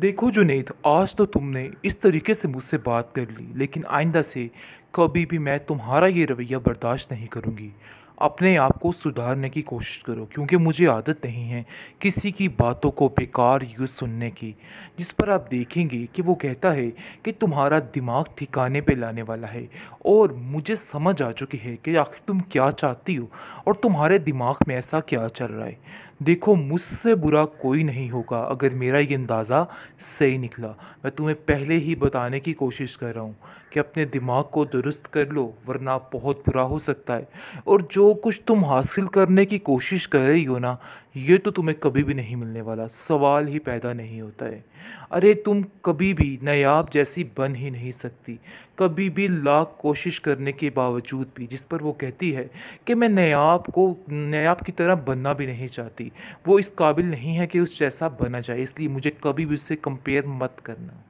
देखो जुनेद आज तो तुमने इस तरीके से मुझसे बात कर ली लेकिन आइंदा से कभी भी मैं तुम्हारा ये रवैया बर्दाश्त नहीं करूँगी अपने आप को सुधारने की कोशिश करो क्योंकि मुझे आदत नहीं है किसी की बातों को बेकार यूज सुनने की जिस पर आप देखेंगे कि वो कहता है कि तुम्हारा दिमाग ठिकाने पे लाने वाला है और मुझे समझ आ चुकी है कि आखिर तुम क्या चाहती हो और तुम्हारे दिमाग में ऐसा क्या चल रहा है देखो मुझसे बुरा कोई नहीं होगा अगर मेरा ये अंदाज़ा सही निकला मैं तुम्हें पहले ही बताने की कोशिश कर रहा हूँ कि अपने दिमाग को दुरुस्त कर लो वरना बहुत बुरा हो सकता है और जो कुछ तुम हासिल करने की कोशिश कर रही हो ना ये तो तुम्हें कभी भी नहीं मिलने वाला सवाल ही पैदा नहीं होता है अरे तुम कभी भी नयाब जैसी बन ही नहीं सकती कभी भी लाख कोशिश करने के बावजूद भी जिस पर वो कहती है कि मैं नयाब को नायाब की तरह बनना भी नहीं चाहती वो इस काबिल नहीं है कि उस जैसा बना जाए इसलिए मुझे कभी भी उससे कंपेयर मत करना